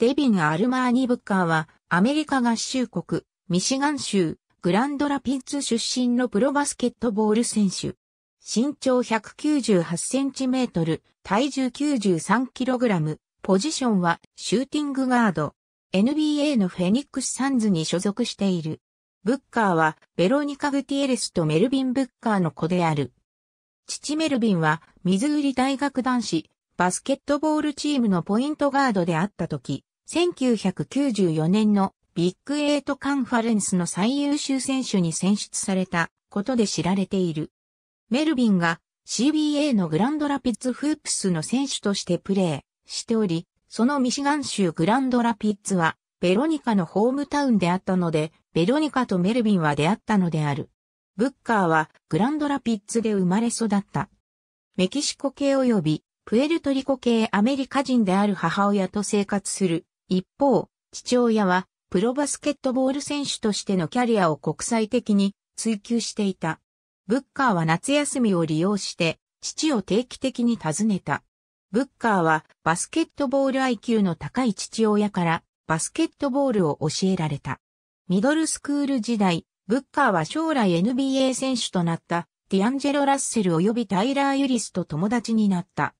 デビン・アルマーニ・ブッカーは、アメリカ合衆国、ミシガン州、グランドラピッツ出身のプロバスケットボール選手。身長198センチメートル、体重93キログラム、ポジションはシューティングガード。NBA のフェニックスサンズに所属している。ブッカーはベロニカ・グティエレスとメルビン・ブッカーの子である。父メルビンはミズーリ大学男子バスケットボールチームのポイントガードであった時、1994年のビッグエイトカンファレンスの最優秀選手に選出されたことで知られている。メルビンが CBA のグランドラピッツフープスの選手としてプレーしており、そのミシガン州グランドラピッツはベロニカのホームタウンであったので、ベロニカとメルビンは出会ったのである。ブッカーはグランドラピッツで生まれ育った。メキシコ系及びプエルトリコ系アメリカ人である母親と生活する一方、父親はプロバスケットボール選手としてのキャリアを国際的に追求していた。ブッカーは夏休みを利用して父を定期的に訪ねた。ブッカーはバスケットボール IQ の高い父親からバスケットボールを教えられた。ミドルスクール時代、ブッカーは将来 NBA 選手となったディアンジェロ・ラッセル及びタイラー・ユリスと友達になった。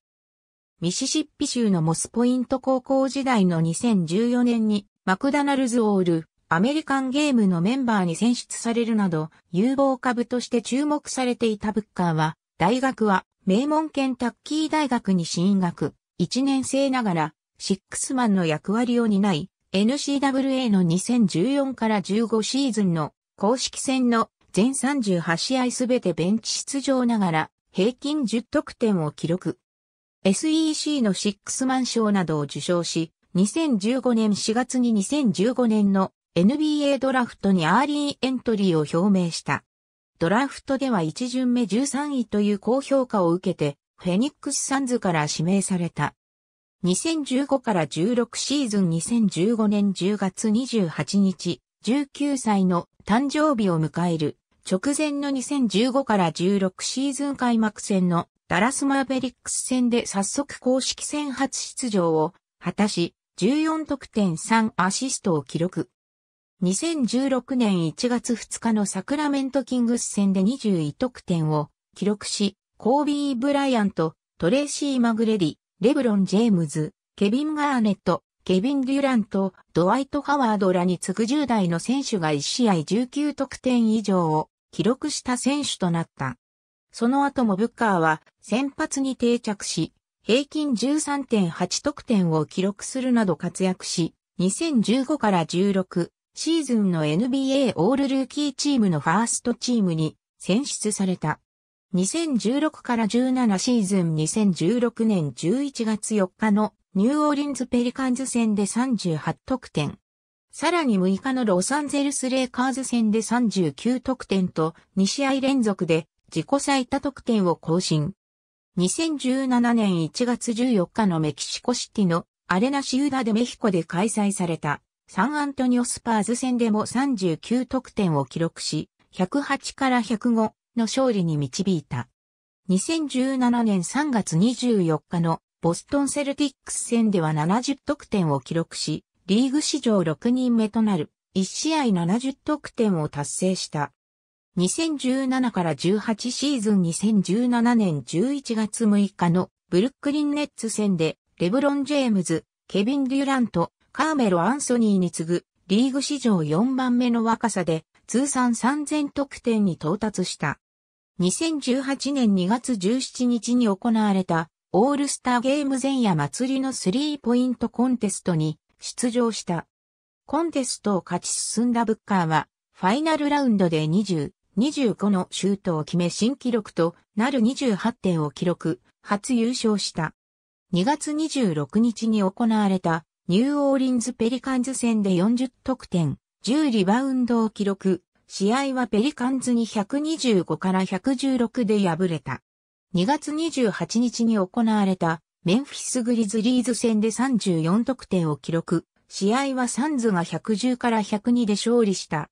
ミシシッピ州のモスポイント高校時代の2014年にマクダナルズオールアメリカンゲームのメンバーに選出されるなど有望株として注目されていたブッカーは大学は名門ケンタッキー大学に進学1年生ながらシックスマンの役割を担い n c w a の2014から15シーズンの公式戦の全38試合すべてベンチ出場ながら平均10得点を記録。SEC のシックスマン賞などを受賞し、2015年4月に2015年の NBA ドラフトにアーリーエントリーを表明した。ドラフトでは1巡目13位という高評価を受けて、フェニックスサンズから指名された。2015から16シーズン2015年10月28日、19歳の誕生日を迎える直前の2015から16シーズン開幕戦のダラスマーベリックス戦で早速公式戦初出場を果たし、14得点3アシストを記録。2016年1月2日のサクラメントキングス戦で21得点を記録し、コービー・ブライアント、トレーシー・マグレディ、レブロン・ジェームズ、ケビン・ガーネット、ケビン・デュラント、ドワイト・ハワードらに次ぐ10代の選手が1試合19得点以上を記録した選手となった。その後もブッカーは先発に定着し、平均13.8得点を記録するなど活躍し、2015から16シーズンの NBA オールルーキーチームのファーストチームに選出された。2016から17シーズン2016年11月4日のニューオーリンズペリカンズ戦で38得点。さらに6日のロサンゼルスレイカーズ戦で39得点と2試合連続で自己最多得点を更新。2017年1月14日のメキシコシティのアレナシウダでメヒコで開催されたサンアントニオスパーズ戦でも39得点を記録し、108から105の勝利に導いた。2017年3月24日のボストンセルティックス戦では70得点を記録し、リーグ史上6人目となる1試合70得点を達成した。2017から18シーズン2017年11月6日のブルックリンネッツ戦で、レブロン・ジェームズ、ケビン・デュラント、カーメロ・アンソニーに次ぐ、リーグ史上4番目の若さで、通算3000得点に到達した。2018年2月17日に行われた、オールスターゲーム前夜祭りのスリーポイントコンテストに出場した。コンテストを勝ち進んだブッカーは、ファイナルラウンドで20、25のシュートを決め新記録となる28点を記録、初優勝した。2月26日に行われたニューオーリンズ・ペリカンズ戦で40得点、10リバウンドを記録、試合はペリカンズに125から116で敗れた。2月28日に行われたメンフィス・グリズリーズ戦で34得点を記録、試合はサンズが110から102で勝利した。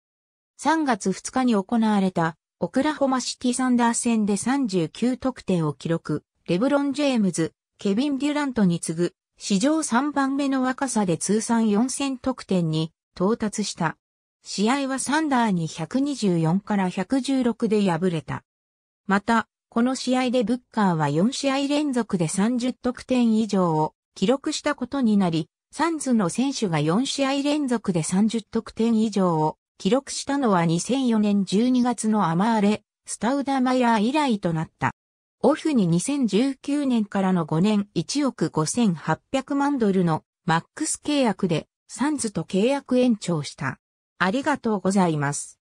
3月2日に行われたオクラホマシティサンダー戦で39得点を記録、レブロン・ジェームズ、ケビン・デュラントに次ぐ、史上3番目の若さで通算4000得点に到達した。試合はサンダーに124から116で敗れた。また、この試合でブッカーは4試合連続で30得点以上を記録したことになり、サンズの選手が4試合連続で30得点以上を記録したのは2004年12月のアマーレ、スタウダマヤー以来となった。オフに2019年からの5年1億5800万ドルのマックス契約でサンズと契約延長した。ありがとうございます。